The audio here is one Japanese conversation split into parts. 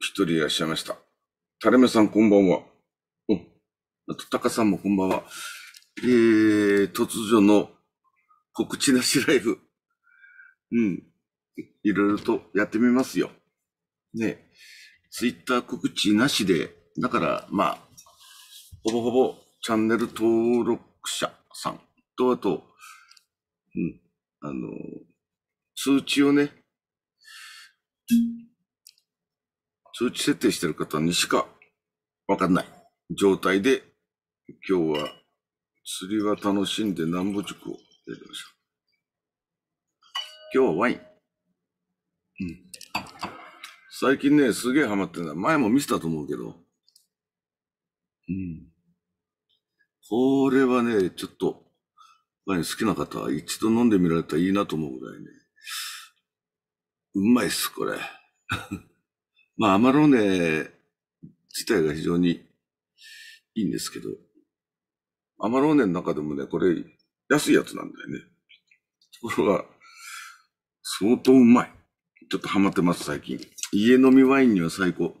一人いらっしゃいました。タレメさんこんばんは。うん。あと、タカさんもこんばんは。えー、突如の告知なしライブ。うん。いろいろとやってみますよ。ねツイッター告知なしで、だから、まあ、ほぼほぼチャンネル登録者さんと、あと、うん、あの、通知をね、通知設定してる方にしかわかんない状態で、今日は釣りは楽しんで南部塾をやりましょう。今日はワイン。うん。最近ね、すげえハマってんだ。前も見せたと思うけど。うん。これはね、ちょっと、ワイン好きな方、は一度飲んでみられたらいいなと思うぐらいね。うまいっす、これ。まあ、アマローネ自体が非常にいいんですけど、アマローネの中でもね、これ安いやつなんだよね。ところが、相当うまい。ちょっとハマってます、最近。家飲みワインには最高。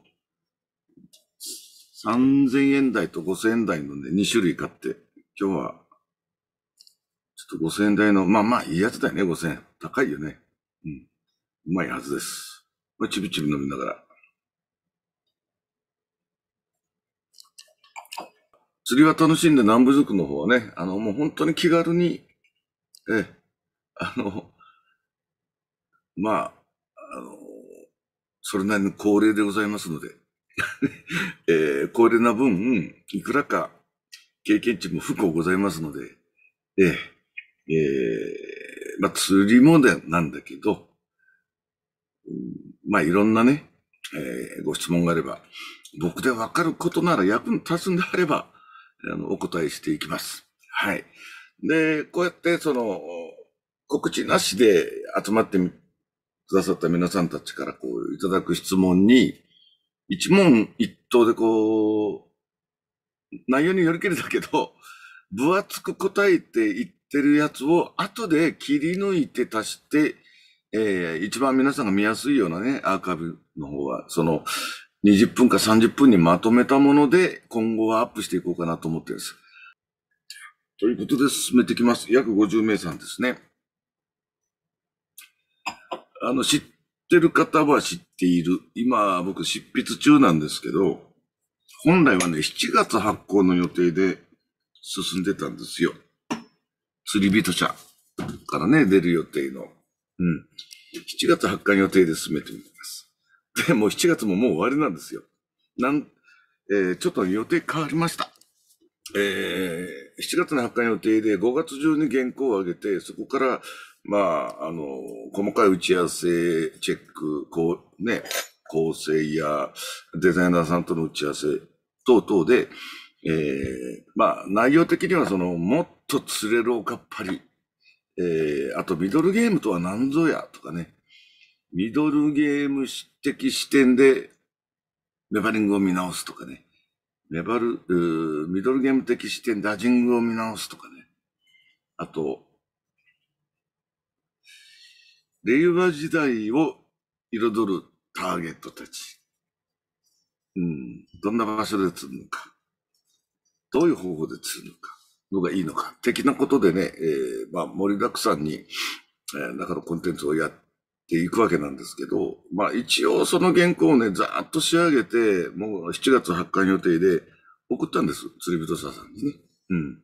3000円台と5000円台のね、2種類買って、今日は、ちょっと5000円台の、まあまあいいやつだよね、5000円。高いよね。うん。うまいはずです。まあ、ちびちび飲みながら。釣りは楽しんで南部族の方はね、あの、もう本当に気軽に、え、あの、まあ、あの、それなりの恒例でございますので、えー、高齢な分、いくらか経験値も不幸ございますので、えー、えー、まあ、釣りもでなんだけど、うん、まあ、いろんなね、えー、ご質問があれば、僕でわかることなら役に立つんであれば、あの、お答えしていきます。はい。で、こうやってその、告知なしで集まってくださった皆さんたちからこういただく質問に、一問一答でこう、内容によりけりだけど、分厚く答えていってるやつを後で切り抜いて足して、えー、一番皆さんが見やすいようなね、アーカイブの方は、その、20分か30分にまとめたもので、今後はアップしていこうかなと思ってるんです。ということで進めてきます。約50名さんですね。あの、知ってる方は知っている。今、僕、執筆中なんですけど、本来はね、7月発行の予定で進んでたんですよ。釣り人社からね、出る予定の。うん。7月発刊予定で進めてみす。で、もう7月ももう終わりなんですよ。なん、えー、ちょっと予定変わりました。えー、7月の発刊予定で5月中に原稿を上げて、そこから、まあ、あの、細かい打ち合わせ、チェック、こう、ね、構成やデザイナーさんとの打ち合わせ等々で、えー、まあ、内容的にはその、もっと釣れるおかっぱり、えー、あとミドルゲームとは何ぞやとかね、ミドルゲーム的視点で、レバリングを見直すとかね。レバル、ミドルゲーム的視点でアジングを見直すとかね。あと、令和時代を彩るターゲットたち。うん。どんな場所で釣るのか。どういう方法で釣るのか。のがいいのか。的なことでね、えー、まあ、盛りだくさんに、えー、中のコンテンツをやって、ていくわけなんですけど、まあ一応その原稿をね、ざーっと仕上げて、もう7月発刊予定で送ったんです。釣り人さんにね。うん。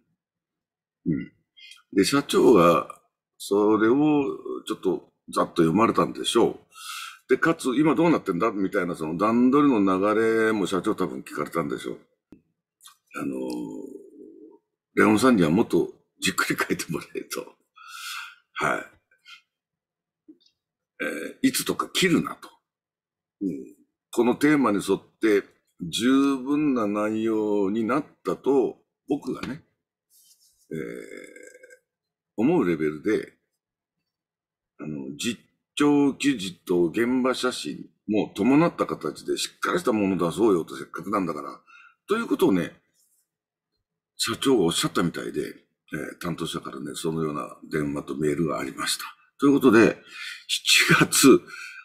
うん。で、社長がそれをちょっとざっと読まれたんでしょう。で、かつ今どうなってんだみたいなその段取りの流れも社長多分聞かれたんでしょう。あの、レオンさんにはもっとじっくり書いてもらえと。はい。えー、いつとか切るなと、うん。このテーマに沿って十分な内容になったと、僕がね、えー、思うレベルで、あの、実況記事と現場写真も伴った形でしっかりしたもの出そうよとせっかくなんだから、ということをね、社長がおっしゃったみたいで、えー、担当者からね、そのような電話とメールがありました。ということで、7月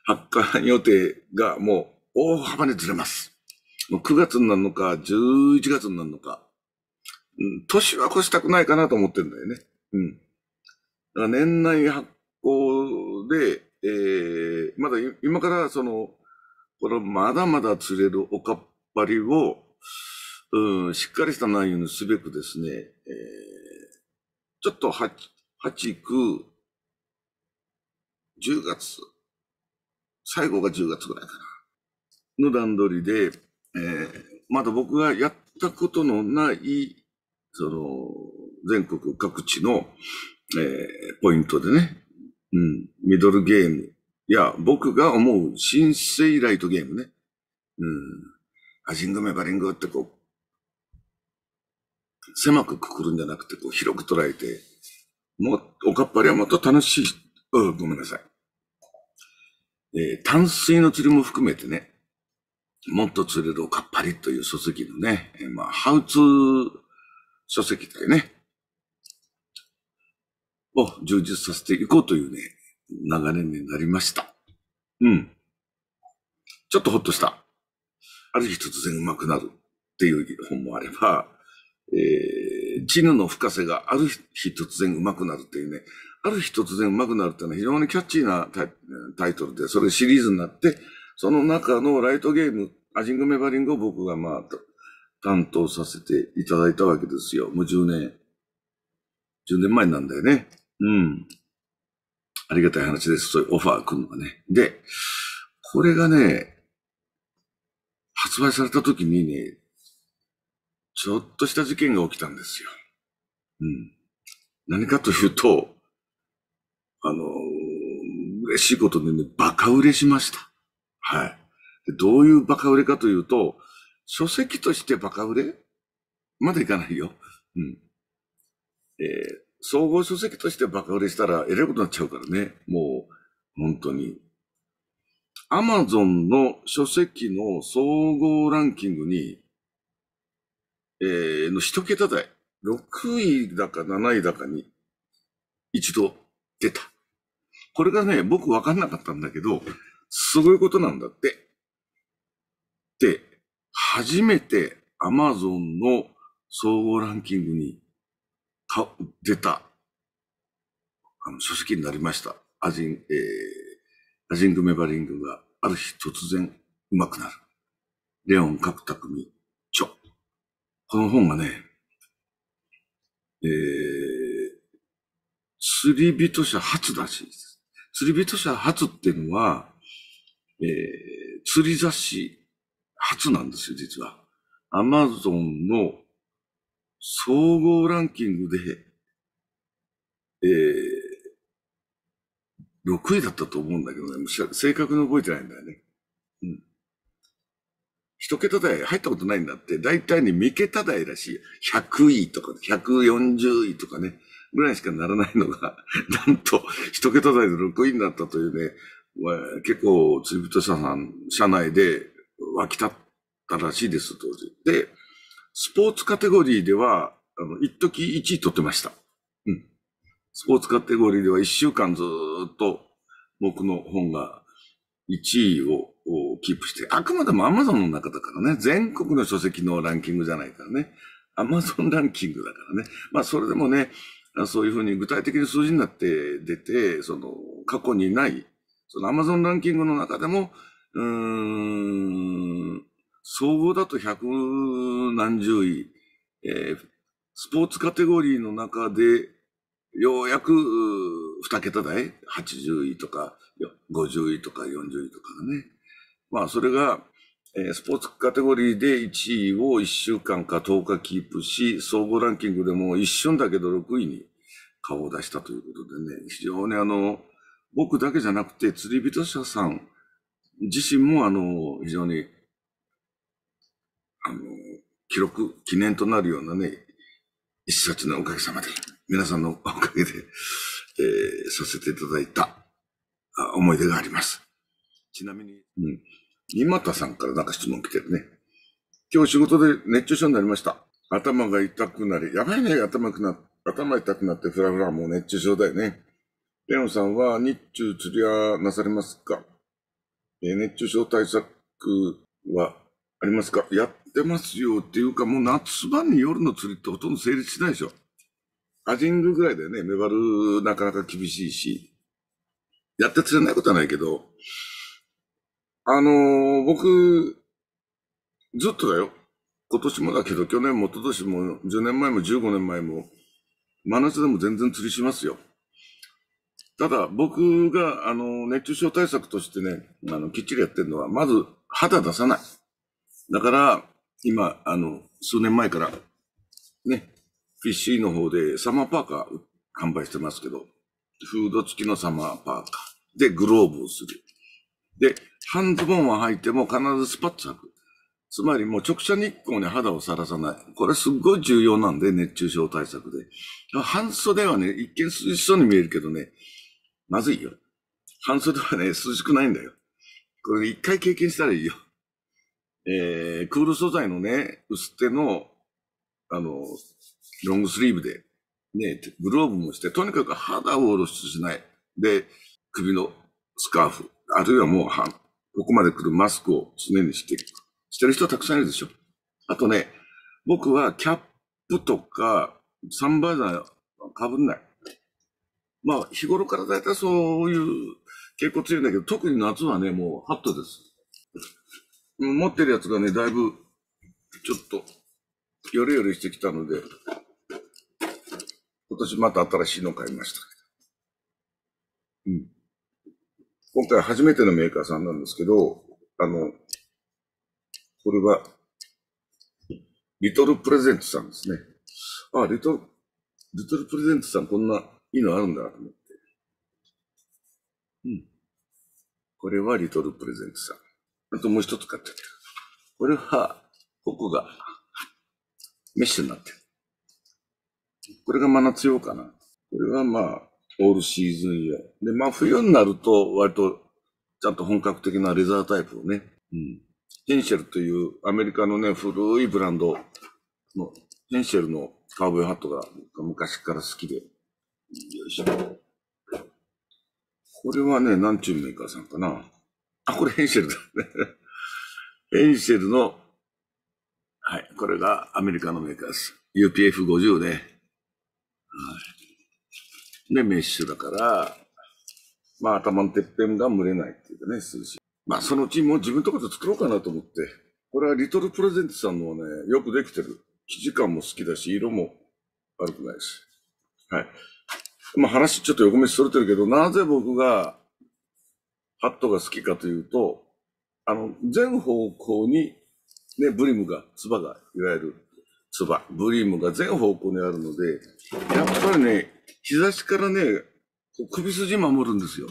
発火予定がもう大幅にずれます。9月になるのか、11月になるのか。うん、年は越したくないかなと思ってるんだよね。うん。だから年内発行で、えー、まだ今からその、このまだまだ釣れるおかっぱりを、うん、しっかりした内容にすべくですね、えー、ちょっと8、8、9、10月、最後が10月ぐらいかな、の段取りで、えー、まだ僕がやったことのない、その、全国各地の、えー、ポイントでね、うん、ミドルゲームいや、僕が思う新生ライトゲームね、うん、アジングメバリングってこう、狭くくくるんじゃなくて、こう、広く捉えて、もう、おかっぱりはもっと楽しい、うん、ごめんなさい。えー、淡水の釣りも含めてね、もっと釣れるおかっぱりという書籍のね、えー、まあ、ハウツー書籍でね、を充実させていこうというね、流れになりました。うん。ちょっとほっとした。ある日突然うまくなるっていう本もあれば、えー、ジヌの深瀬がある日突然うまくなるっていうね、ある日突然上手くなるっていうのは非常にキャッチーなタイトルで、それシリーズになって、その中のライトゲーム、アジングメバリングを僕がまあ、担当させていただいたわけですよ。もう10年、10年前なんだよね。うん。ありがたい話です。そういうオファー来るのがね。で、これがね、発売された時にね、ちょっとした事件が起きたんですよ。うん。何かというと、あの、嬉しいことでね、バカ売れしました。はい。どういうバカ売れかというと、書籍としてバカ売れまだいかないよ。うん。えー、総合書籍としてバカ売れしたら、えらいことになっちゃうからね。もう、本当に。アマゾンの書籍の総合ランキングに、えー、の一桁台、6位だか7位だかに、一度ってた。これがね、僕わかんなかったんだけど、そういうことなんだって。で、初めて Amazon の総合ランキングに出たあの書籍になりました。アジン、えー、アジング・メバリングがある日突然うまくなる。レオン・角匠著。この本がね、えー、釣り人者初だし釣り人者初っていうのは、えー、釣り雑誌初なんですよ、実は。アマゾンの総合ランキングで、えー、6位だったと思うんだけどね、正確に覚えてないんだよね。うん。一桁台入ったことないんだって、大体に三桁台らしい。100位とか、140位とかね、ぐらいしかならないのが、なんと、一桁台で6位になったというね、結構、釣り人社さん、社内で湧き立ったらしいです、当時。で、スポーツカテゴリーでは、あの、一時1位取ってました。うん。スポーツカテゴリーでは1週間ずっと、僕の本が1位をキープして、あくまでもアマゾンの中だからね、全国の書籍のランキングじゃないからね、アマゾンランキングだからね。まあ、それでもね、そういうふうに具体的に数字になって出て、その過去にない、そのアマゾンランキングの中でも、うん、総合だと百何十位、えー、スポーツカテゴリーの中で、ようやく二桁台、80位とか、50位とか40位とかね。まあ、それが、えスポーツカテゴリーで1位を1週間か10日キープし、総合ランキングでも一瞬だけど6位に顔を出したということでね、非常にあの、僕だけじゃなくて釣り人者さん自身もあの、非常に、あの、記録、記念となるようなね、一冊のおかげさまで、皆さんのおかげで、えー、させていただいた思い出があります。ちなみに、うん。今田さんからなんか質問来てるね。今日仕事で熱中症になりました。頭が痛くなり、やばいね、頭くな、頭痛くなってふらふら、もう熱中症だよね。レオンさんは日中釣りはなされますか、え熱中症対策はありますかやってますよっていうか、もう夏場に夜の釣りってほとんど成立しないでしょ。アジングぐらいだよね。メバルなかなか厳しいし。やって釣れないことはないけど、あのー、僕、ずっとだよ。今年もだけど、去年も一昨年も、10年前も15年前も、真夏でも全然釣りしますよ。ただ、僕が、あの、熱中症対策としてね、あの、きっちりやってるのは、まず、肌出さない。だから、今、あの、数年前から、ね、フィッシーの方でサマーパーカー販売してますけど、フード付きのサマーパーカーでグローブをする。で、半ズボンは履いても必ずスパッツ履く。つまりもう直射日光に肌をさらさない。これすっごい重要なんで、熱中症対策で。半袖はね、一見涼しそうに見えるけどね、まずいよ。半袖はね、涼しくないんだよ。これ一回経験したらいいよ。えー、クール素材のね、薄手の、あの、ロングスリーブで、ね、グローブもして、とにかく肌を露出しない。で、首のスカーフ、あるいはもう半、ここまで来るマスクを常にして、してる人たくさんいるでしょ。あとね、僕はキャップとか、サンバイザーかぶんない。まあ、日頃からだいたいそういう傾向強いんだけど、特に夏はね、もうハットです。持ってるやつがね、だいぶ、ちょっと、よれよれしてきたので、今年また新しいの買いました。うん。今回初めてのメーカーさんなんですけど、あの、これは、リトルプレゼントさんですね。あ、リトル、リトルプレゼントさんこんないいのあるんだと思って。うん。これはリトルプレゼントさん。あともう一つ買ってゃこれは、ここがメッシュになってる。これが真夏用かな。これはまあ、オールシーズン用。で、まあ冬になると割とちゃんと本格的なレザータイプをね、うん。ヘンシェルというアメリカのね、古いブランドの、ヘンシェルのカーボイハットが昔から好きで、よいしょ。これはね、なんちゅうメーカーさんかな。あ、これヘンシェルだね。ヘンシェルの、はい、これがアメリカのメーカーです。UPF50 ね。はい。で、メッシュだから、まあ頭のてっぺんが蒸れないっていうかね、するし。まあそのうちもう自分とかで作ろうかなと思って。これはリトルプレゼンツさんのはね、よくできてる。生地感も好きだし、色も悪くないし。はい。まあ話ちょっと横飯それてるけど、なぜ僕がハットが好きかというと、あの、全方向にね、ブリムが、ツバが、いわゆるつば、ブリームが全方向にあるので、やっぱりね、日差しからね、首筋守るんですよ。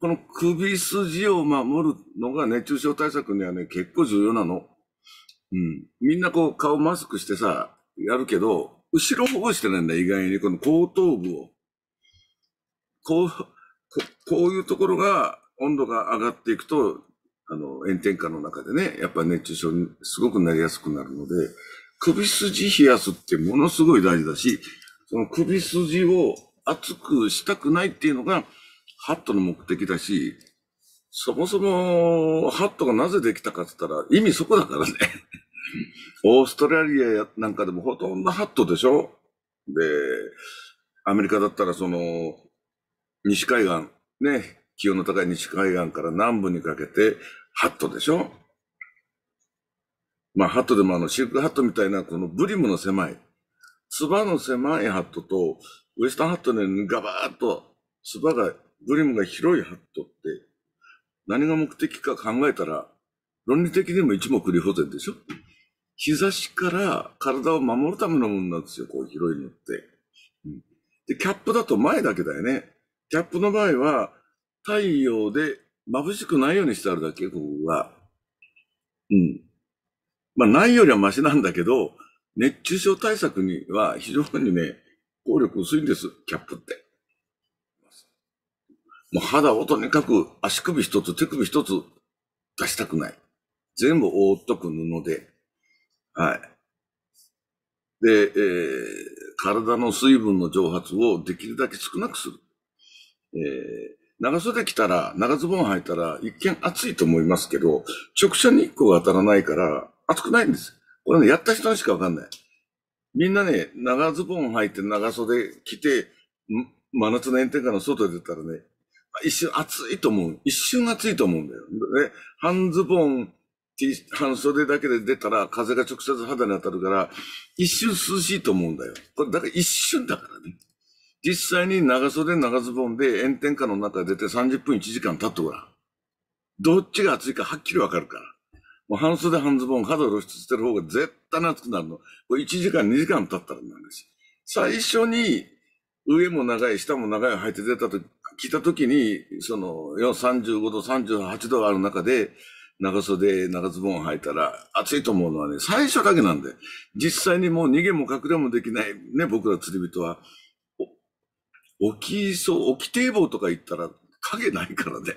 この首筋を守るのが熱中症対策にはね、結構重要なの。うん。みんなこう顔マスクしてさ、やるけど、後ろを保護してないんだ、意外に。この後頭部を。こう、こういうところが温度が上がっていくと、あの、炎天下の中でね、やっぱ熱中症にすごくなりやすくなるので、首筋冷やすってものすごい大事だし、その首筋を熱くしたくないっていうのが、ハットの目的だし、そもそも、ハットがなぜできたかって言ったら、意味そこだからね。オーストラリアなんかでもほとんどハットでしょで、アメリカだったらその、西海岸、ね、気温の高い西海岸から南部にかけて、ハットでしょまあ、ハットでもあの、シルクハットみたいな、このブリムの狭い、ツバの狭いハットと、ウエスタンハットでガバーっと、ツバが、ブリムが広いハットって、何が目的か考えたら、論理的にも一目瞭然でしょ日差しから体を守るためのものなんですよ、こう広いのって、うん。で、キャップだと前だけだよね。キャップの場合は、太陽で眩しくないようにしてあるだけ、ここが。うん。まあ、ないよりはマシなんだけど、熱中症対策には非常にね、効力薄いんです、キャップって。もう肌をとにかく足首一つ、手首一つ出したくない。全部覆っとく布で。はい。で、えー、体の水分の蒸発をできるだけ少なくする。えー、長袖着たら、長ズボン履いたら一見暑いと思いますけど、直射日光が当たらないから、熱くないんです。これね、やった人にしかわかんない。みんなね、長ズボン履いて長袖着て、真夏の炎天下の外出たらね、一瞬暑いと思う。一瞬暑いと思うんだよ。ね、半ズボン、半袖だけで出たら風が直接肌に当たるから、一瞬涼しいと思うんだよ。これだから一瞬だからね。実際に長袖長ズボンで炎天下の中出て30分1時間経ってごらん。どっちが暑いかはっきりわかるから。もう半袖半ズボン、肌露出してる方が絶対暑くなるの。これ1時間、2時間経ったらなんです。最初に、上も長い、下も長い履いて出たと、着たときに、その、35度、38度ある中で、長袖、長ズボン履いたら暑いと思うのはね、最初だけなんで、実際にもう逃げも隠れもできない、ね、僕ら釣り人は、起きそう、起き堤防とか行ったら影ないからね。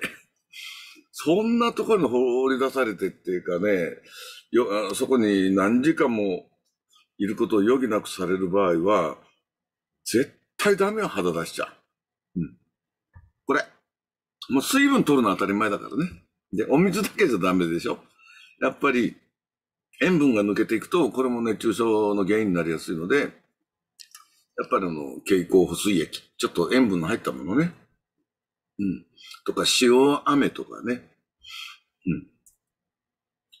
そんなところに放り出されてっていうかね、よそこに何時間もいることを余儀なくされる場合は、絶対ダメよ、肌出しちゃう。うん。これ。もう水分取るのは当たり前だからね。で、お水だけじゃダメでしょ。やっぱり、塩分が抜けていくと、これも熱中症の原因になりやすいので、やっぱりあの、経口補水液、ちょっと塩分の入ったものね、うん。とか、塩飴とかね。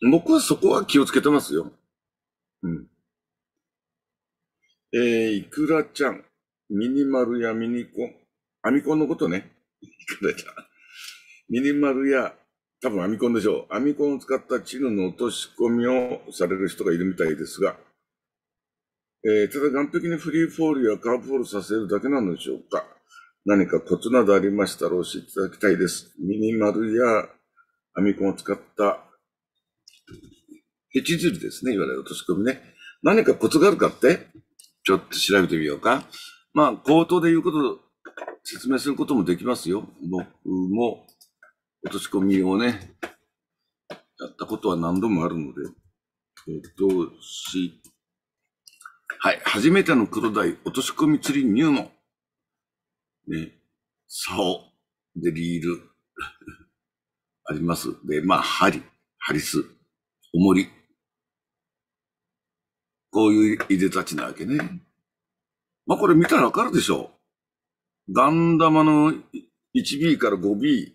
うん。僕はそこは気をつけてますよ。うん。えー、イクラちゃん。ミニマルやミニコン。アミコンのことね。イクラちゃん。ミニマルや、多分アミコンでしょう。アミコンを使ったチヌの落とし込みをされる人がいるみたいですが、えー、ただ岸壁にフリーフォールやカーブフォールさせるだけなんでしょうか。何かコツなどありましたら教えていただきたいです。ミニマルやアミコンを使ったヘチ汁ですね、いわゆる落とし込みね。何かコツがあるかって、ちょっと調べてみようか。まあ、口頭で言うこと、説明することもできますよ。僕も落とし込みをね、やったことは何度もあるので、えっとし、はい、初めての黒鯛落とし込み釣り入門。ね、竿でリール あります。で、まあ、針、針す、重り。こういういでたちなわけね。まあ、これ見たらわかるでしょう。ガン玉の 1B から 5B、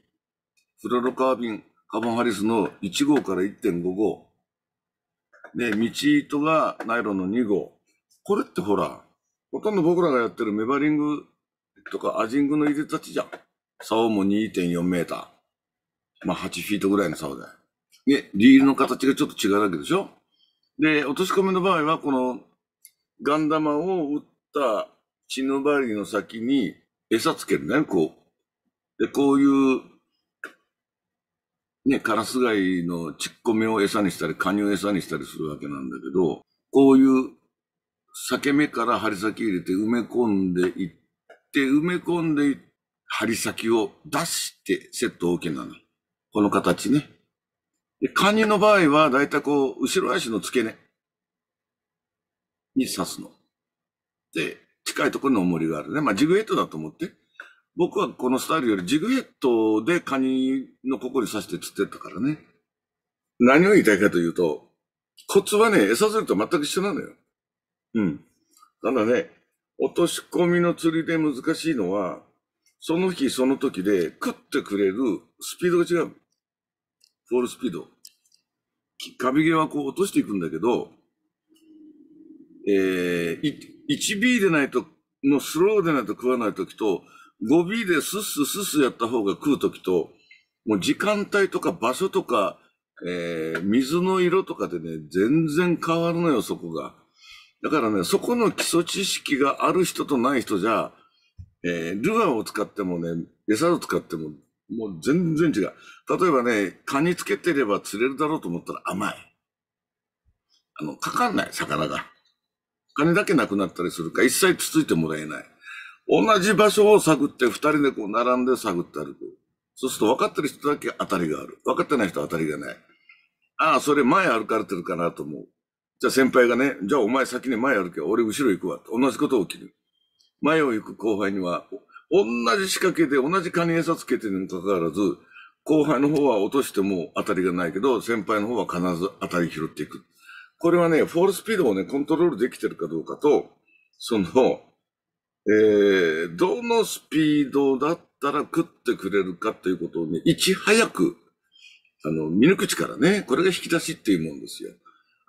フロロカービン、カーボンハリスの1号から1.5号。で、道糸がナイロンの2号。これってほら、ほとんど僕らがやってるメバリングとか、アジングの入れたちじゃん。竿も2.4メーター。まあ、8フィートぐらいの竿だよ。ね、リールの形がちょっと違うわけでしょで、落とし込みの場合は、このガン玉を打った血の針の先に餌つけるね、こう。で、こういう、ね、カラス貝のチッコミを餌にしたり、カニを餌にしたりするわけなんだけど、こういう裂け目から針先入れて埋め込んでいっって埋め込んで、針先を出してセットケーなの。この形ね。で、カニの場合は、だいたいこう、後ろ足の付け根に刺すの。で、近いところの重りがあるね。まあ、ジグヘッドだと思って。僕はこのスタイルよりジグヘッドでカニのここに刺して釣ってったからね。何を言いたいかというと、コツはね、餌釣りと全く一緒なのよ。うん。ただね、落とし込みの釣りで難しいのは、その日その時で食ってくれるスピードが違う。フォールスピード。カビ毛はこう落としていくんだけど、えー、1B でないと、のスローでないと食わない時と、5B でスッススッスやった方が食う時と、もう時間帯とか場所とか、えー、水の色とかでね、全然変わるのよ、そこが。だからね、そこの基礎知識がある人とない人じゃ、えー、ルアーを使ってもね、餌を使っても、もう全然違う。例えばね、カニつけてれば釣れるだろうと思ったら甘い。あの、かかんない、魚が。お金だけなくなったりするから、一切つついてもらえない。同じ場所を探って、二人でこう並んで探って歩く。そうすると分かってる人だけ当たりがある。分かってない人は当たりがない。ああ、それ前歩かれてるかなと思う。じゃあ先輩がね、じゃあお前先に前歩け、俺後ろ行くわ。同じことを起きる。前を行く後輩には、同じ仕掛けで同じカニ餌つけてるにかかわらず、後輩の方は落としても当たりがないけど、先輩の方は必ず当たり拾っていく。これはね、フォールスピードをね、コントロールできてるかどうかと、その、えー、どのスピードだったら食ってくれるかということをね、いち早く、あの、見抜く力ね、これが引き出しっていうもんですよ。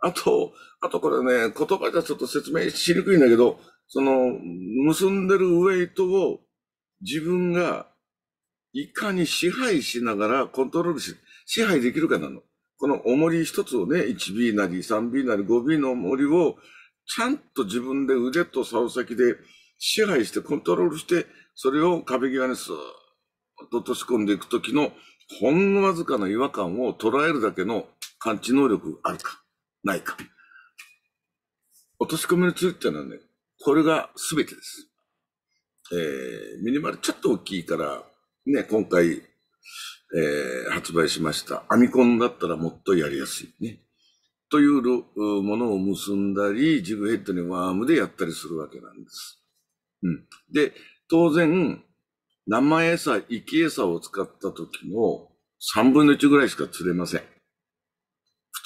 あと、あとこれね、言葉じゃちょっと説明しにくいんだけど、その、結んでるウェイトを自分がいかに支配しながらコントロールし、支配できるかなの。この重り一つをね、1B なり 3B なり 5B の重りをちゃんと自分で腕と竿先で支配してコントロールして、それを壁際にスーッと落とし込んでいくときのほんのわずかな違和感を捉えるだけの感知能力あるか。ないか。落とし込みのツールってのはね、これが全てです。えー、ミニマルちょっと大きいから、ね、今回、えー、発売しました。アミコンだったらもっとやりやすいね。というものを結んだり、ジグヘッドにワームでやったりするわけなんです。うん。で、当然、生餌、生き餌を使った時の3分の1ぐらいしか釣れません。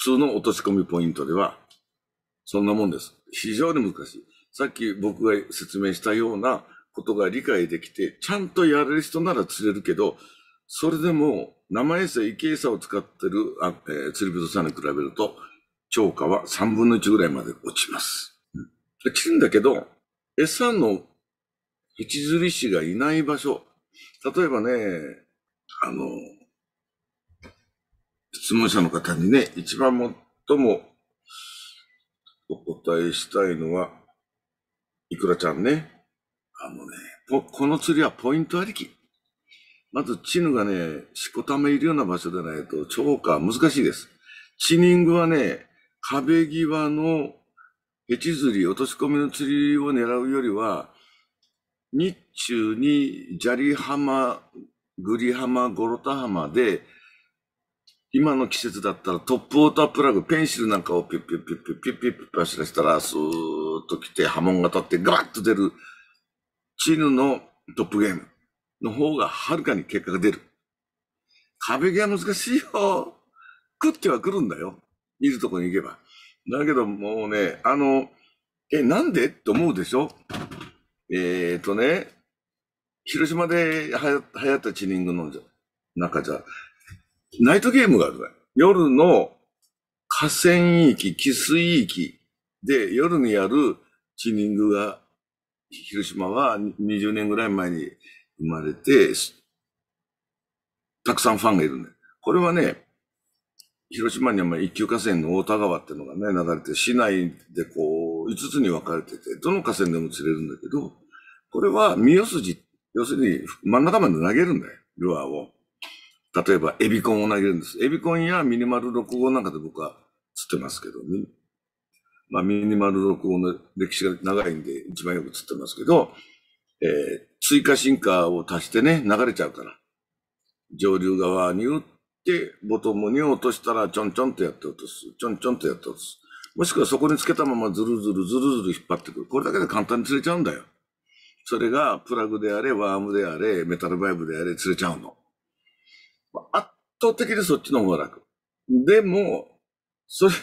通の落とし込みポイントでは、そんなもんです。非常に難しい。さっき僕が説明したようなことが理解できて、ちゃんとやれる人なら釣れるけど、それでも生餌、生餌を使ってるあ、えー、釣り人さんに比べると、超過は3分の1ぐらいまで落ちます。落ちるんだけど、餌の一釣り師がいない場所、例えばね、あの、質問者の方にね、一番最もお答えしたいのは、いくらちゃんね。あのね、この釣りはポイントありき。まず、チヌがね、しこためいるような場所でないと、超過難しいです。チニングはね、壁際のヘチ釣り、落とし込みの釣りを狙うよりは、日中に砂利浜、グリ浜、ゴロタ浜で今の季節だったらトップウォータープラグ、ペンシルなんかをピュッピュッピュッピュッピュッピュッピュッピュッ走らせたら、スーッと来て波紋が立ってガッと出る、チヌのトップゲームの方がはるかに結果が出る。壁際難しいよ。食っては来るんだよ。いるとこに行けば。だけどもうね、あの、え、なんでって思うでしょえっ、ー、とね、広島で流行ったチーニングの中じゃ、ナイトゲームがあるね。夜の河川域、汽水域で夜にやるチーニングが、広島は20年ぐらい前に生まれて、たくさんファンがいるよ。これはね、広島にはまあ一級河川の大田川っていうのがね、流れて、市内でこう、5つに分かれてて、どの河川でも釣れるんだけど、これは三代筋、要するに真ん中まで投げるんだよ、ルアーを。例えば、エビコンを投げるんです。エビコンやミニマル6号なんかで僕は釣ってますけど、まあ、ミニマル6号の歴史が長いんで、一番よく釣ってますけど、えー、追加進化を足してね、流れちゃうから。上流側に打って、ボトムに落としたら、ちょんちょんとやって落とす。ちょんちょんとやって落とす。もしくはそこにつけたままずるずるずるずる引っ張ってくる。これだけで簡単に釣れちゃうんだよ。それがプラグであれ、ワームであれ、メタルバイブであれ、釣れちゃうの。圧倒的にそっちの方が楽。でも、それ、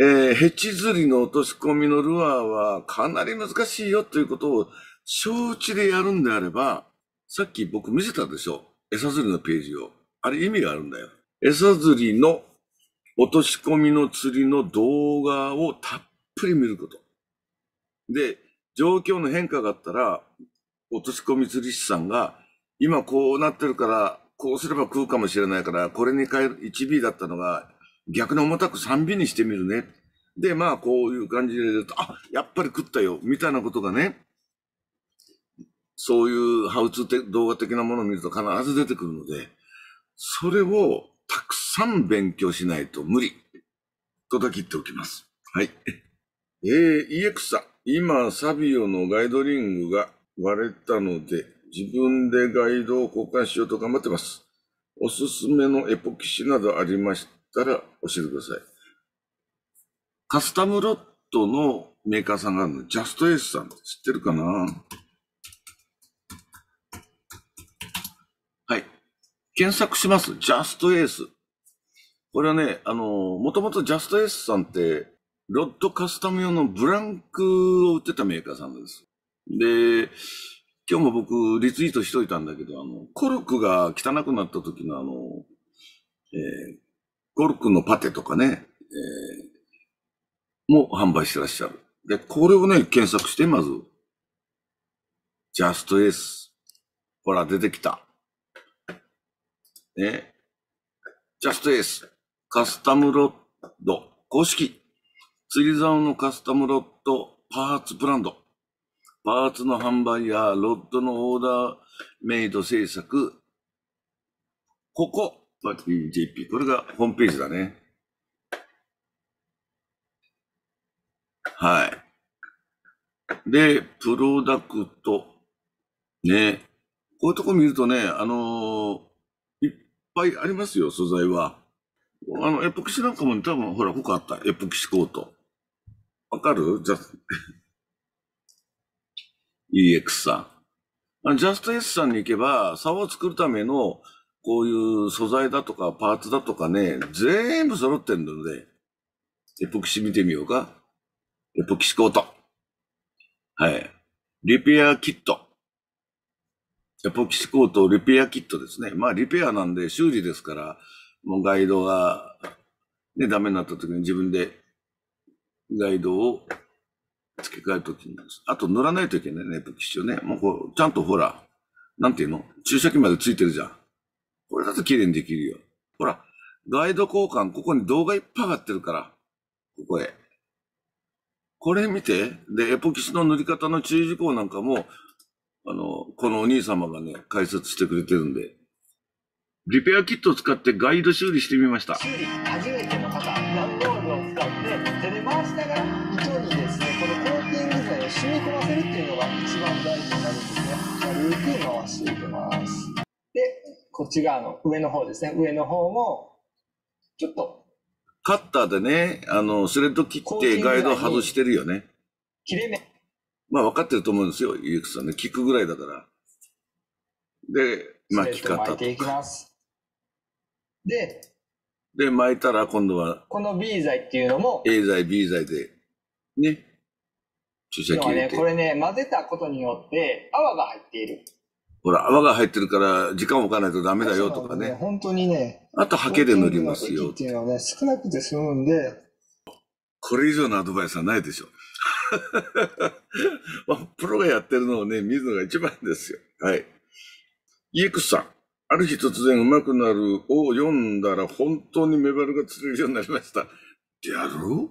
えー、ヘチ釣りの落とし込みのルアーはかなり難しいよということを承知でやるんであれば、さっき僕見せたでしょ。餌釣りのページを。あれ意味があるんだよ。餌釣りの落とし込みの釣りの動画をたっぷり見ること。で、状況の変化があったら、落とし込み釣り師さんが、今こうなってるから、こうすれば食うかもしれないから、これに変える 1B だったのが、逆に重たく 3B にしてみるね。で、まあ、こういう感じでると、あ、やっぱり食ったよ、みたいなことがね、そういうハウツー動画的なものを見ると必ず出てくるので、それをたくさん勉強しないと無理。とだきっておきます。はい。えー、EX さん。今、サビオのガイドリングが割れたので、自分でガイドを交換しようと頑張ってます。おすすめのエポキシなどありましたら教えてください。カスタムロットのメーカーさんがあるの、ジャストエースさん。知ってるかなはい。検索します。ジャストエース。これはね、あの、もともとジャストエースさんって、ロッドカスタム用のブランクを売ってたメーカーさんです。で、今日も僕、リツイートしといたんだけど、あの、コルクが汚くなった時のあの、えー、コルクのパテとかね、えー、も販売してらっしゃる。で、これをね、検索して、まず。ジャストエース。ほら、出てきた。ね。ジャストエース。カスタムロッド。公式。釣り竿のカスタムロッドパーツブランド。パーツの販売やロットのオーダーメイド制作、ここ、JP。これがホームページだね。はい。で、プロダクト。ね。こういうとこ見るとね、あのー、いっぱいありますよ、素材は。あの、エポキシなんかも、ね、多分、ほら、ここあった。エポキシコート。わかるじゃ、EX さん。ジャスト S さんに行けば、竿を作るための、こういう素材だとかパーツだとかね、全部揃ってるので、エポキシ見てみようか。エポキシコート。はい。リペアキット。エポキシコートリペアキットですね。まあ、リペアなんで修理ですから、もうガイドが、ね、ダメになった時に自分でガイドを付け替えるときに、あと塗らないといけないね、武器師をね。もうこう、ちゃんとほら、なんていうの注射器までついてるじゃん。これだと綺麗にできるよ。ほら、ガイド交換、ここに動画いっぱい上がってるから、ここへ。これ見て、で、エポキシの塗り方の注意事項なんかも、あの、このお兄様がね、解説してくれてるんで、リペアキットを使ってガイド修理してみました。こっち側の上の方ですね。上の方も、ちょっと。カッターでね、あの、スレッド切ってガイド外してるよね。切れ目。まあ分かってると思うんですよ、ゆうきさんね。聞くぐらいだから。で、巻き方とか。で、で、巻いたら今度は。この B 剤っていうのも。A 剤、B 剤で。ね。注射器入れて。ね、これね、混ぜたことによって泡が入っている。ほら、泡が入ってるから時間を置かないとダメだよとかね。ね本当にね。あと、ハケで塗りますよ。っていうのはね、少なくて済むんで。これ以上のアドバイスはないでしょう。プロがやってるのをね、見るのが一番ですよ。はい。イクさん。ある日突然うまくなるを読んだら本当にメバルが釣れるようになりました。でやろう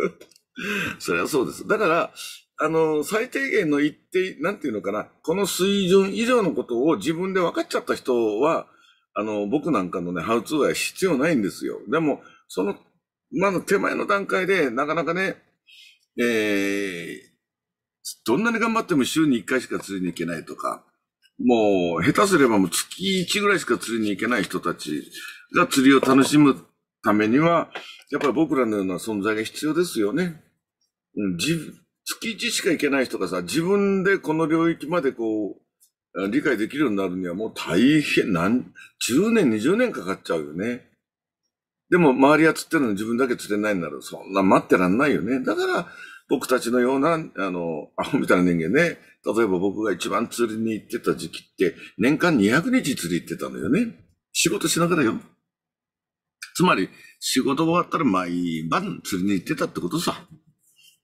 それはそうです。だから、あの、最低限の一定、なんていうのかな、この水準以上のことを自分で分かっちゃった人は、あの、僕なんかのね、ハウツーは必要ないんですよ。でも、その、ま手前の段階で、なかなかね、えー、どんなに頑張っても週に1回しか釣りに行けないとか、もう、下手すればもう月1ぐらいしか釣りに行けない人たちが釣りを楽しむためには、やっぱり僕らのような存在が必要ですよね。うん、自月1しか行けない人がさ、自分でこの領域までこう、理解できるようになるにはもう大変、何、10年、20年かかっちゃうよね。でも周りは釣ってるのに自分だけ釣れないなら、そんな待ってらんないよね。だから、僕たちのような、あの、アホみたいな人間ね、例えば僕が一番釣りに行ってた時期って、年間200日釣り行ってたのよね。仕事しながらよ。つまり、仕事終わったら毎晩釣りに行ってたってことさ。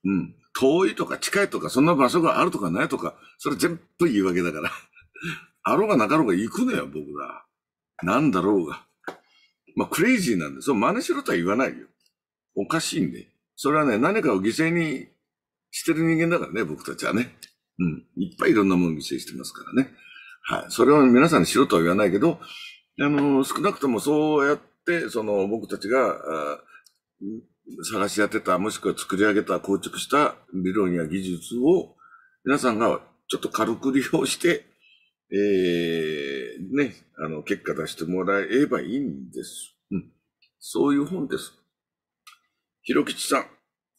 うん。遠いとか近いとか、そんな場所があるとかないとか、それ全部言い訳だから。あろうがなかろうが行くのよ、僕ら。なんだろうが。まあ、クレイジーなんで、それ真似しろとは言わないよ。おかしいんで。それはね、何かを犠牲にしてる人間だからね、僕たちはね。うん。いっぱいいろんなものを犠牲してますからね。はい。それを皆さんにしろとは言わないけど、あの、少なくともそうやって、その、僕たちが、探し当てた、もしくは作り上げた、構築した理論や技術を皆さんがちょっと軽く利用して、ええー、ね、あの、結果出してもらえばいいんです。うん。そういう本です。ひろきちさん、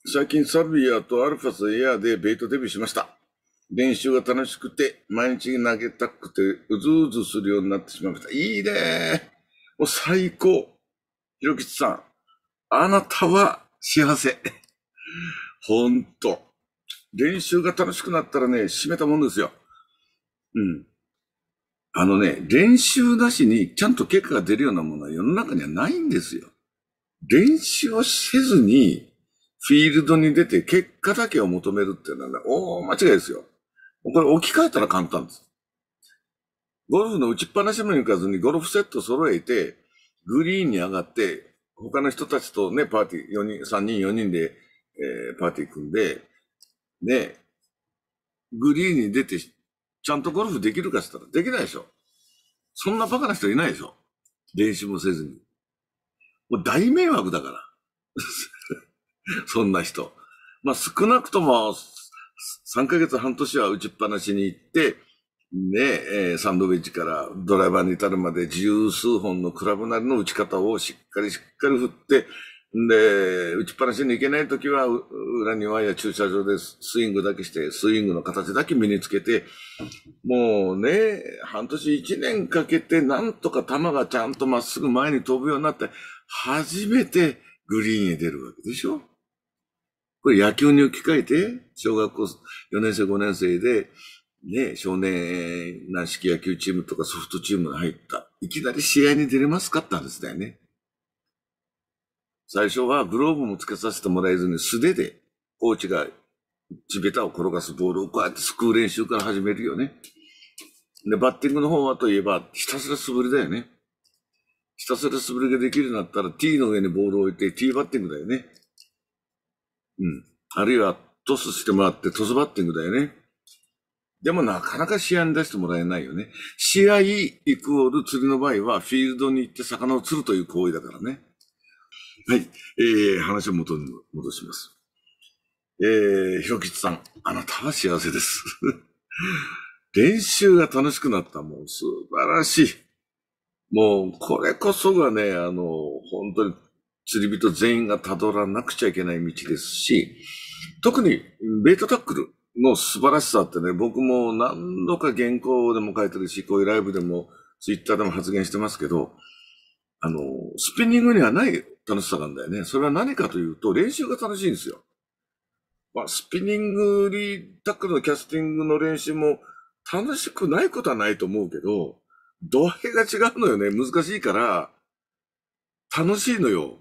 最近サビアとアルファスエアでベイトデビューしました。練習が楽しくて、毎日投げたくて、うずうずするようになってしまいました。いいねもう最高ひろきちさん、あなたは幸せ。ほんと。練習が楽しくなったらね、締めたもんですよ。うん。あのね、練習なしにちゃんと結果が出るようなものは世の中にはないんですよ。練習をせずに、フィールドに出て結果だけを求めるっていうのはね、大間違いですよ。これ置き換えたら簡単です。ゴルフの打ちっぱなしも行かずにゴルフセット揃えて、グリーンに上がって、他の人たちとね、パーティー、4人、3人、4人で、えー、パーティー組んで、ね、グリーンに出て、ちゃんとゴルフできるかって言ったらできないでしょ。そんなバカな人いないでしょ。練習もせずに。もう大迷惑だから。そんな人。まあ少なくとも3ヶ月半年は打ちっぱなしに行って、ねえ、サンドウェッジからドライバーに至るまで十数本のクラブなりの打ち方をしっかりしっかり振って、で、打ちっぱなしに行けないときは、裏庭や駐車場でスイングだけして、スイングの形だけ身につけて、もうね、半年一年かけて、なんとか球がちゃんとまっすぐ前に飛ぶようになって、初めてグリーンへ出るわけでしょこれ野球に置き換えて、小学校4年生5年生で、ね、少年軟式野球チームとかソフトチームが入った。いきなり試合に出れますかって話だよね。最初はグローブもつけさせてもらえずに素手で、コーチが地べたを転がすボールをこうやって救う練習から始めるよね。で、バッティングの方はといえば、ひたすら素振りだよね。ひたすら素振りができるようになったら、ティーの上にボールを置いて、ティーバッティングだよね。うん。あるいは、トスしてもらって、トスバッティングだよね。でもなかなか試合に出してもらえないよね。試合イオール釣りの場合は、フィールドに行って魚を釣るという行為だからね。はい。えー、話を元に戻します。えー、ひろきつさん、あなたは幸せです。練習が楽しくなった。もう素晴らしい。もう、これこそがね、あの、本当に釣り人全員が辿らなくちゃいけない道ですし、特にベイトタックル。の素晴らしさってね、僕も何度か原稿でも書いてるし、こういうライブでも、ツイッターでも発言してますけど、あの、スピニングにはない楽しさなんだよね。それは何かというと、練習が楽しいんですよ。まあ、スピニングリータックルのキャスティングの練習も楽しくないことはないと思うけど、度合いが違うのよね。難しいから、楽しいのよ。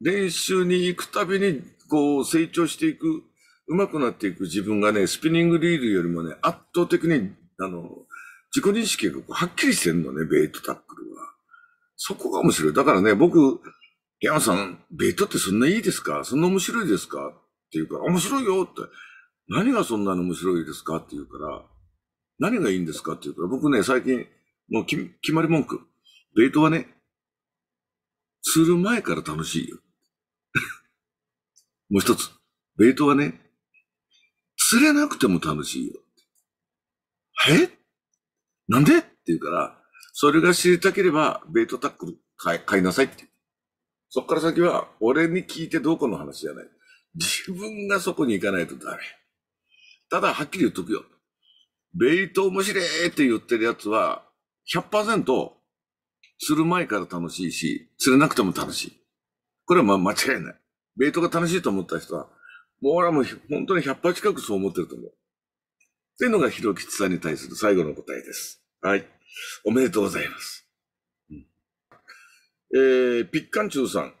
練習に行くたびに、こう、成長していく上手くなっていく自分がね、スピニングリールよりもね、圧倒的に、あの、自己認識がこうはっきりしてんのね、ベイトタックルは。そこが面白い。だからね、僕、山さん、ベイトってそんないいですかそんな面白いですかって言うから、面白いよって。何がそんなの面白いですかって言うから、何がいいんですかって言うから、僕ね、最近、もう決まり文句。ベイトはね、する前から楽しいよ。もう一つ。ベイトはね、釣れなくても楽しいよ。えなんでって言うから、それが知りたければ、ベイトタックル買い買いなさいって。そっから先は、俺に聞いてどうこの話じゃない。自分がそこに行かないとダメ。ただ、はっきり言っとくよ。ベイト面白いって言ってるやつは100、100%釣る前から楽しいし、釣れなくても楽しい。これはま間違いない。ベイトが楽しいと思った人は、もう俺はもう本当に100杯近くそう思ってると思う。っていうのが広吉さんに対する最後の答えです。はい。おめでとうございます。うん、えー、ピッカンチューさん。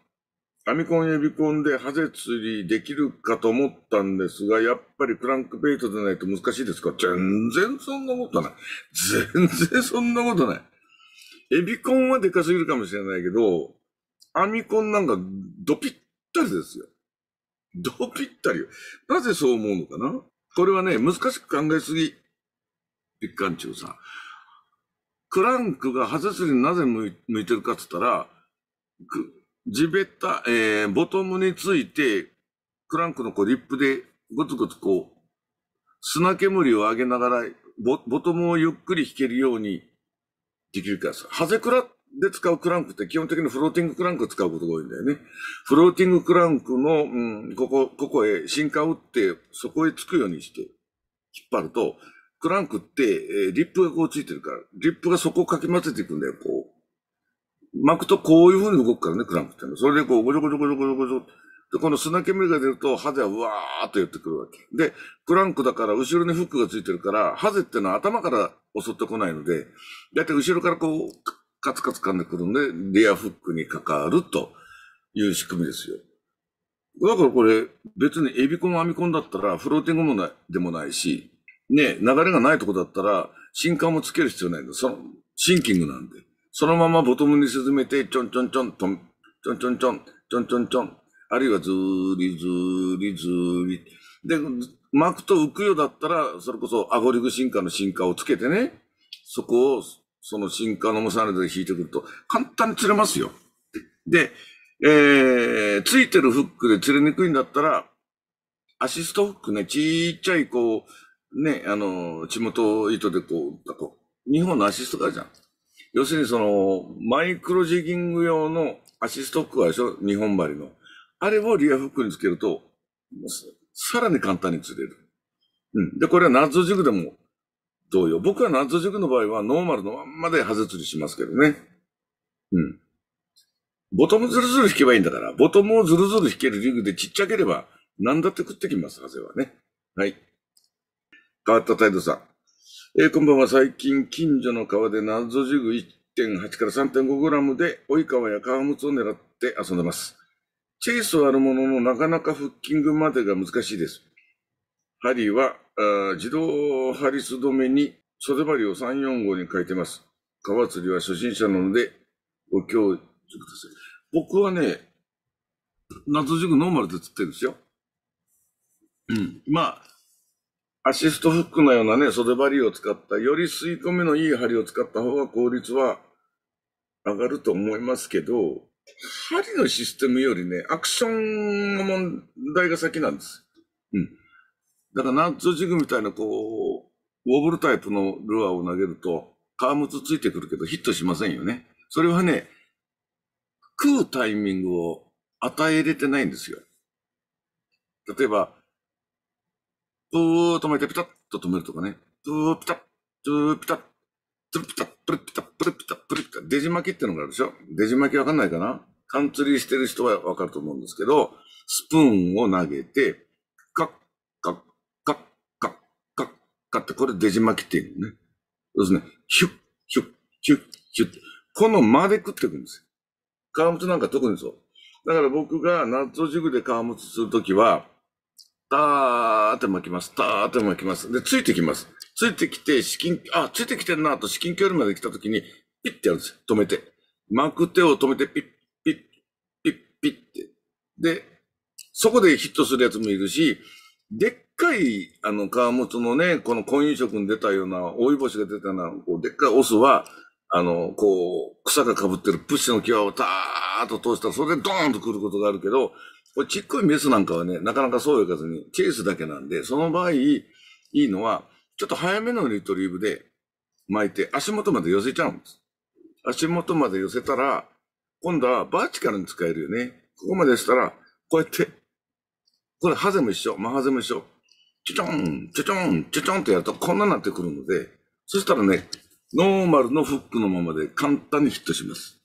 アミコンエビコンでハゼ釣りできるかと思ったんですが、やっぱりクランクベイトでないと難しいですか全然そんなことない。全然そんなことない。エビコンはでかすぎるかもしれないけど、アミコンなんかドピッタリですよ。どぴったりよ。なぜそう思うのかなこれはね、難しく考えすぎ。一貫中さん。クランクが外すになぜ向いてるかって言ったら、地べた、えー、ボトムについて、クランクのこうリップでごつごつこう、砂煙を上げながらボ、ボトムをゆっくり引けるようにできるからさ、ハゼクラっで使うクランクって基本的にフローティングクランクを使うことが多いんだよね。フローティングクランクの、うん、ここ、ここへ進化を打って、そこへつくようにして、引っ張ると、クランクって、えー、リップがこうついてるから、リップがそこをかき混ぜていくんだよ、こう。巻くとこういう風に動くからね、クランクってのは。それでこう、ごちょごちょごちょごちょごちょ。で、この砂煙が出ると、ハゼはうわーっと寄ってくるわけ。で、クランクだから、後ろにフックがついてるから、ハゼってのは頭から襲ってこないので、だいたい後ろからこう、カツカツ噛んでくるんで、リアフックに関わるという仕組みですよ。だからこれ、別にエビコン、アミコンだったら、フローティングもない、でもないし、ね、流れがないとこだったら、新刊もつける必要ないんだ。その、シンキングなんで。そのままボトムに沈めて、ちょんちょんちょん、とん、ちょんちょんちょん、ちょんちょんちょん、あるいはずーりずーりずーり。で、巻くと浮くようだったら、それこそアゴリグ進化の進化をつけてね、そこをその新刊のモサネで引いてくると、簡単に釣れますよ。で、えー、ついてるフックで釣れにくいんだったら、アシストフックね、ちっちゃい、こう、ね、あの、地元糸でこう、だと、日本のアシストがあるじゃん。要するにその、マイクロジギング用のアシストフックあるでしょ日本針の。あれをリアフックにつけると、さらに簡単に釣れる。うん。で、これはナッツジグでも同様。僕はナッツ塾の場合はノーマルのまんまでハズ釣りしますけどね。うん。ボトムズルズル引けばいいんだから、ボトムをズルズル引けるリグでちっちゃければ、なんだって食ってきます、ハゼはね。はい。変わった態度さん。えー、こんばんは。最近、近所の川で謎ジグ1.8から3.5グラムで、及川や川物を狙って遊んでます。チェイスはあるものの、なかなかフッキングまでが難しいです。針は自動ハリス止めに袖針を3、4号に書いてます。川釣りは初心者なので、ご教授ください。僕はね、夏塾ノーマルで釣ってるんですよ。うん。まあ、アシストフックのようなね、袖針を使った、より吸い込みのいい針を使った方が効率は上がると思いますけど、針のシステムよりね、アクションの問題が先なんです。うん。だから、ナッツジグみたいな、こう、ウォーブルタイプのルアーを投げると、ームツついてくるけどヒットしませんよね。それはね、食うタイミングを与えれてないんですよ。例えば、プー止めてピタッと止めるとかね。プーピタッ、プーピタッ、プルピタッ、プルピタッ、プルピタッ、プルピタッ。デジ巻きってのがあるでしょデジ巻きわかんないかなカンツリーしてる人はわかると思うんですけど、スプーンを投げて、カッカッかって、これ出巻きっていうのね。要するに、ヒュッ、ヒュッ、ヒュッ、ヒュッ。この間で食っていくんですよ。川本なんか特にそう。だから僕がナ塾トで川本するときは、たーって巻きます。たーって巻きます。で、ついてきます。ついてきて、至近、あ、ついてきてんなと至近距離まで来たときに、ピッてやるんですよ。止めて。巻く手を止めて、ピッ、ピッ、ピッ、ピッって。で、そこでヒットするやつもいるし、でっい、あの、川本のね、この婚姻色に出たような、大い星が出たような、こうでっかいオスは、あの、こう、草が被ってるプッシュの際をたーっと通したら、それでドーンと来ることがあるけど、これちっこいメスなんかはね、なかなかそういかずに、チェイスだけなんで、その場合、いいのは、ちょっと早めのリトリーブで巻いて、足元まで寄せちゃうんです。足元まで寄せたら、今度はバーチカルに使えるよね。ここまでしたら、こうやって、これ、ハゼも一緒、マハゼも一緒。ちょちょん、ちょちょん、ちょちょんってやるとこんなになってくるので、そしたらね、ノーマルのフックのままで簡単にヒットします。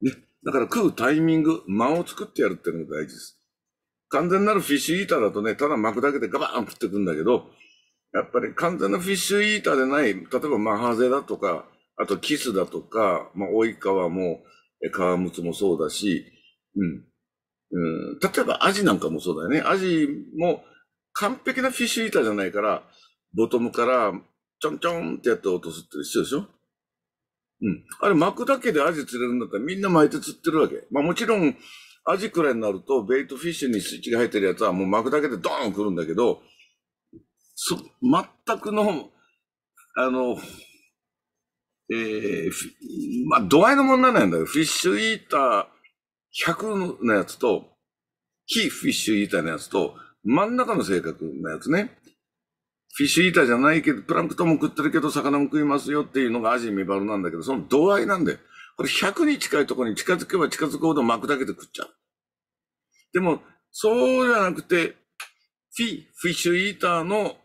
ね。だから食うタイミング、間を作ってやるっていうのが大事です。完全なるフィッシュイーターだとね、ただ巻くだけでガバーン食ってくんだけど、やっぱり完全なフィッシュイーターでない、例えばマハゼだとか、あとキスだとか、まあ、カ川も、川むつもそうだし、うん。うん、例えばアジなんかもそうだよね。アジも、完璧なフィッシュイーターじゃないから、ボトムからちょんちょんってやって落とすって必要でしょうん。あれ巻くだけでアジ釣れるんだったらみんな巻いて釣ってるわけ。まあもちろん、アジくらいになると、ベイトフィッシュにスイッチが入ってるやつはもう巻くだけでドーン来るんだけど、そ、全くの、あの、えー、まあ、度合いの問題なんだけど、フィッシュイーター100のやつと、非フィッシュイーターのやつと、真ん中の性格のやつね。フィッシュイーターじゃないけど、プランクトンも食ってるけど、魚も食いますよっていうのがアジミバルなんだけど、その度合いなんだよ。これ100に近いところに近づけば近づくほど巻くだけで食っちゃう。でも、そうじゃなくて、フィ、フィッシュイーターの、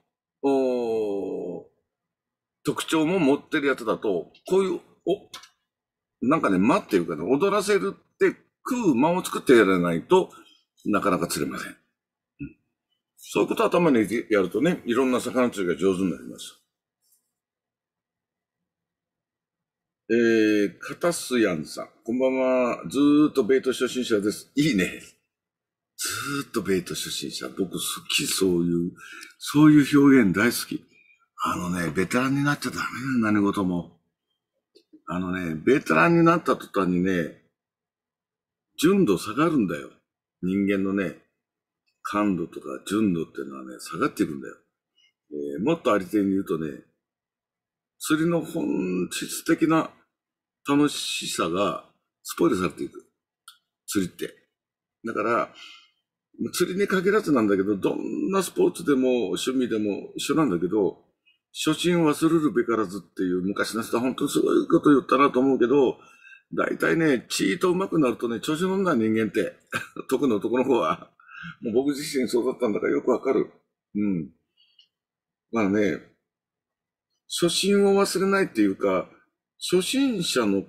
おー特徴も持ってるやつだと、こういう、お、なんかね、待ってるから、踊らせるって食う間を作ってやらないとなかなか釣れません。そういうことを頭にやるとね、いろんな魚釣りが上手になります。えー、カタスヤンさん。こんばんは。ずーっとベイト初心者です。いいね。ずーっとベイト初心者。僕好き、そういう、そういう表現大好き。あのね、ベテランになっちゃダメな何事も。あのね、ベテランになった途端にね、純度下がるんだよ。人間のね。感度とか純度っていうのはね、下がっていくんだよ。えー、もっとありてに言うとね、釣りの本質的な楽しさがスポイルされていく。釣りって。だから、釣りに限らずなんだけど、どんなスポーツでも趣味でも一緒なんだけど、初心忘れるべからずっていう昔の人は本当にすごいこと言ったなと思うけど、大体ね、チート上手くなるとね、調子乗んない人間って、特の男の方は。もう僕自身そうだったんだからよくわかる。うん。まあね、初心を忘れないっていうか、初心者の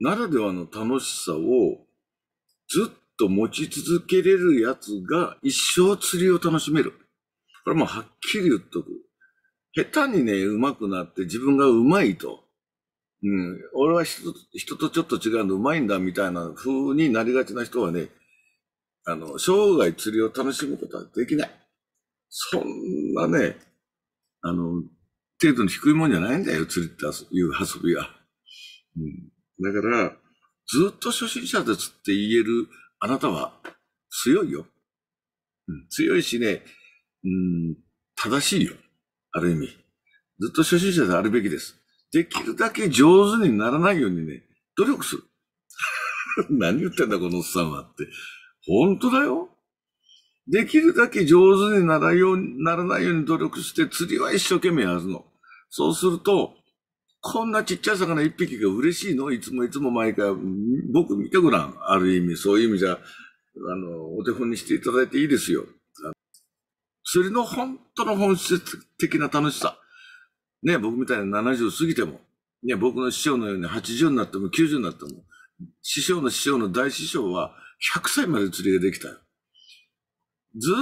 ならではの楽しさをずっと持ち続けれるやつが一生釣りを楽しめる。これもはっきり言っとく。下手にね、上手くなって自分が上手いと。うん、俺は人とちょっと違うの上手いんだみたいな風になりがちな人はね、あの、生涯釣りを楽しむことはできない。そんなね、あの、程度の低いもんじゃないんだよ、釣りっていう遊びは。うん。だから、ずっと初心者ですって言えるあなたは強いよ。うん、強いしね、うん、正しいよ。ある意味。ずっと初心者であるべきです。できるだけ上手にならないようにね、努力する。何言ってんだ、このおっさんはって。本当だよ。できるだけ上手にならようならないように努力して釣りは一生懸命やるの。そうすると、こんなちっちゃい魚一匹が嬉しいのいつもいつも毎回、僕見てごらん。ある意味、そういう意味じゃ、あの、お手本にしていただいていいですよ。釣りの本当の本質的な楽しさ。ね、僕みたいな70過ぎても、ね、僕の師匠のように80になっても90になっても、師匠の師匠の大師匠は、100歳まで釣りができた。ず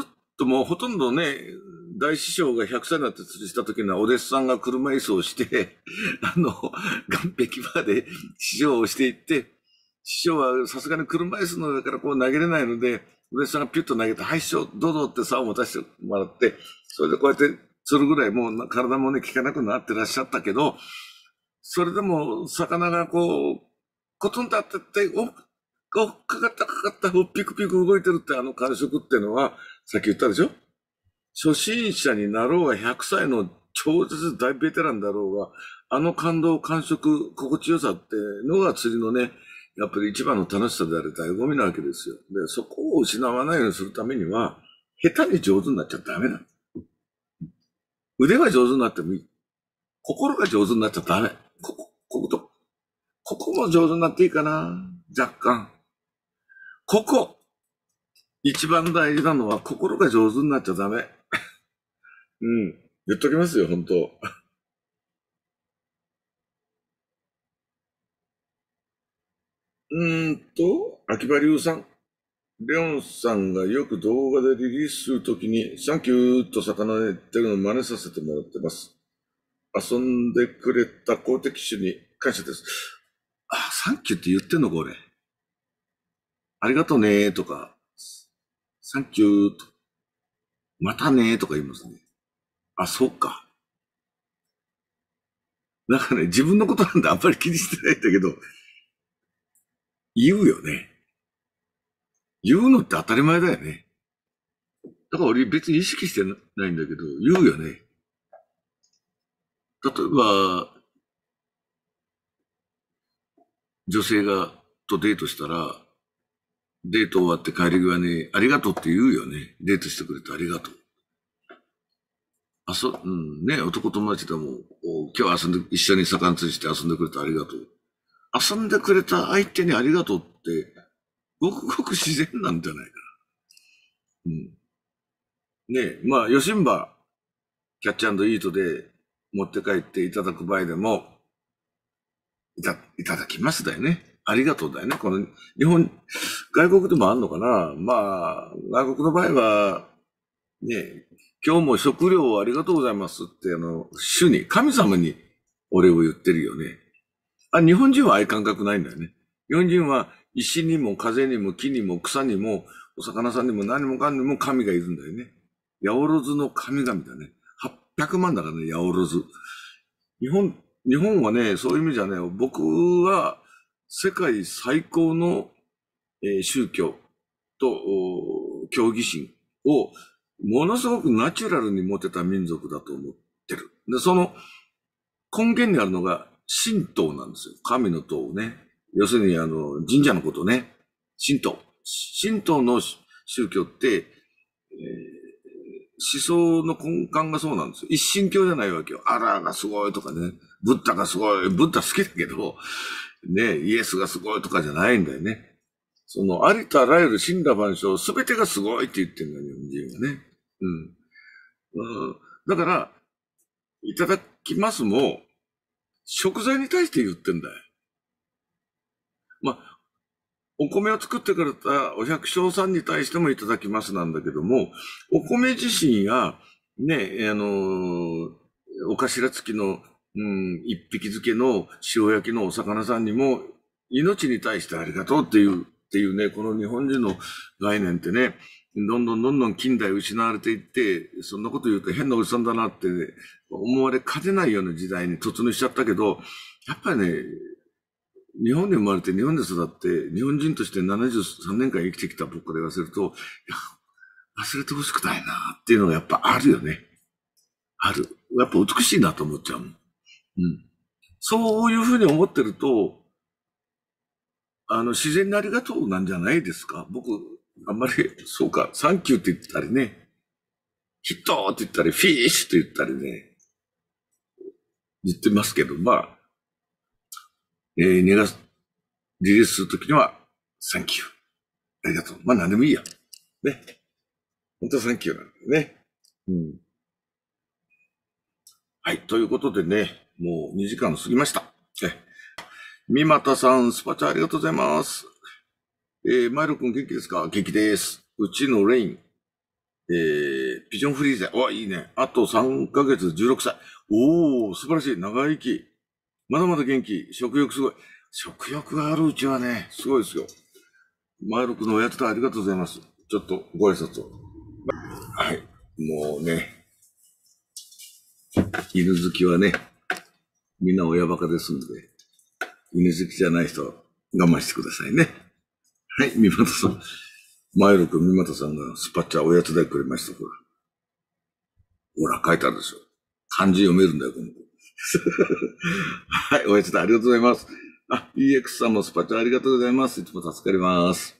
っともうほとんどね、大師匠が100歳になって釣りした時には、お弟子さんが車椅子をして、あの、岸壁まで師匠をしていって、師匠はさすがに車椅子の上からこう投げれないので、お弟子さんがピュッと投げて、はい、師匠、どうぞって竿を持たせてもらって、それでこうやって釣るぐらいもう体もね、効かなくなってらっしゃったけど、それでも魚がこう、コトンと当たって、がかかったかかった、ピクピク動いてるってあの感触ってのは、さっき言ったでしょ初心者になろうが100歳の超絶大ベテランだろうが、あの感動、感触、心地よさってのが釣りのね、やっぱり一番の楽しさである醍醐味なわけですよ。で、そこを失わないようにするためには、下手に上手になっちゃダメなの。腕が上手になってもいい。心が上手になっちゃダメ。ここ、ここと。ここも上手になっていいかな若干。ここ。一番大事なのは心が上手になっちゃダメ。うん。言っときますよ、本当うーんと、秋葉龍さん。レオンさんがよく動画でリリースするときに、サンキューと魚で言ってるのを真似させてもらってます。遊んでくれた公的種に感謝です。あ、サンキューって言ってんのこれ。ありがとうねとか、サンキューと、またねとか言いますね。あ、そっか。なんかね、自分のことなんてあんまり気にしてないんだけど、言うよね。言うのって当たり前だよね。だから俺別に意識してないんだけど、言うよね。例えば、女性が、とデートしたら、デート終わって帰り際に、ありがとうって言うよね。デートしてくれてありがとう。あそ、うん、ね、男友達でも、今日遊んで、一緒に魚釣りして遊んでくれてありがとう。遊んでくれた相手にありがとうって、ごくごく自然なんじゃないかな。うん。ねえ、まあ、ヨシンバ、キャッチイートで持って帰っていただく場合でも、いた、いただきますだよね。ありがとうだよね。この日本、外国でもあんのかなまあ、外国の場合は、ね、今日も食料をありがとうございますって、あの、主に、神様にお礼を言ってるよね。あ、日本人はああいう感覚ないんだよね。日本人は石にも風にも木にも草にもお魚さんにも何もかんにも神がいるんだよね。八百ずの神々だね。800万だからね、八百ず。日本、日本はね、そういう意味じゃね、僕は世界最高の、宗教と競技心をものすごくナチュラルに持てた民族だと思ってる。で、その根源にあるのが神道なんですよ。神の塔をね。要するにあの神社のことね。神道。神道の宗教って、えー、思想の根幹がそうなんですよ。一神教じゃないわけよ。あらがすごいとかね。ブッダがすごい、ブッダ好きだけど、ね、イエスがすごいとかじゃないんだよね。その、ありとあらゆる死んだ万象、すべてがすごいって言ってるんだ、日本人はね。うん。うん、だから、いただきますも、食材に対して言ってんだよ。まあ、お米を作ってくれたお百姓さんに対してもいただきますなんだけども、お米自身や、ね、あのー、お頭付きのうん、一匹漬けの塩焼きのお魚さんにも、命に対してありがとうっていう、っていうね、この日本人の概念ってね、どんどんどんどん近代失われていって、そんなこと言うと変なおじさんだなって、思われかねないような時代に突入しちゃったけど、やっぱりね、日本で生まれて日本で育って、日本人として73年間生きてきた僕から言わせると、いや、忘れてほしくないなっていうのがやっぱあるよね。ある。やっぱ美しいなと思っちゃうもん。うん、そういうふうに思ってると、あの、自然にありがとうなんじゃないですか。僕、あんまり、そうか、サンキューって言ったりね、ヒットって言ったり、フィッシュって言ったりね、言ってますけど、まあ、えー、リリースするときには、サンキュー。ありがとう。まあ、なんでもいいや。ね。本当はサンキューなんだよね。うん。はい、ということでね、もう2時間過ぎました。え、三股さん、スパチャありがとうございます。えー、マイロ君元気ですか元気です。うちのレイン、えー、ピジョンフリーゼ。わ、いいね。あと3ヶ月16歳。おー、素晴らしい。長生き。まだまだ元気。食欲すごい。食欲があるうちはね、すごいですよ。マイロ君のおやつありがとうございます。ちょっとご挨拶を。はい。もうね、犬好きはね、みんな親バカですんで、犬好きじゃない人は我慢してくださいね。はい、三又さん。前六三又さんがスパッチャーおやつでくれました、ほら。ほら、書いたんですよ。漢字読めるんだよ、この子。はい、おやつでありがとうございます。あ、EX さんもスパチャありがとうございます。いつも助かります。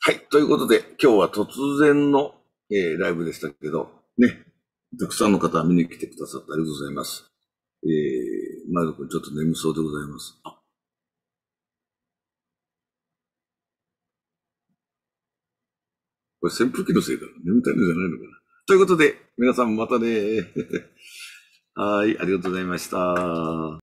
はい。ということで、今日は突然の、えー、ライブでしたけど、ね、たくさんの方見に来てくださってありがとうございます。えー今のところちょっと眠そうでございます。これ扇風機のせいだ眠たいのじゃないのかな。ということで、皆さんまたね。はい、ありがとうございました。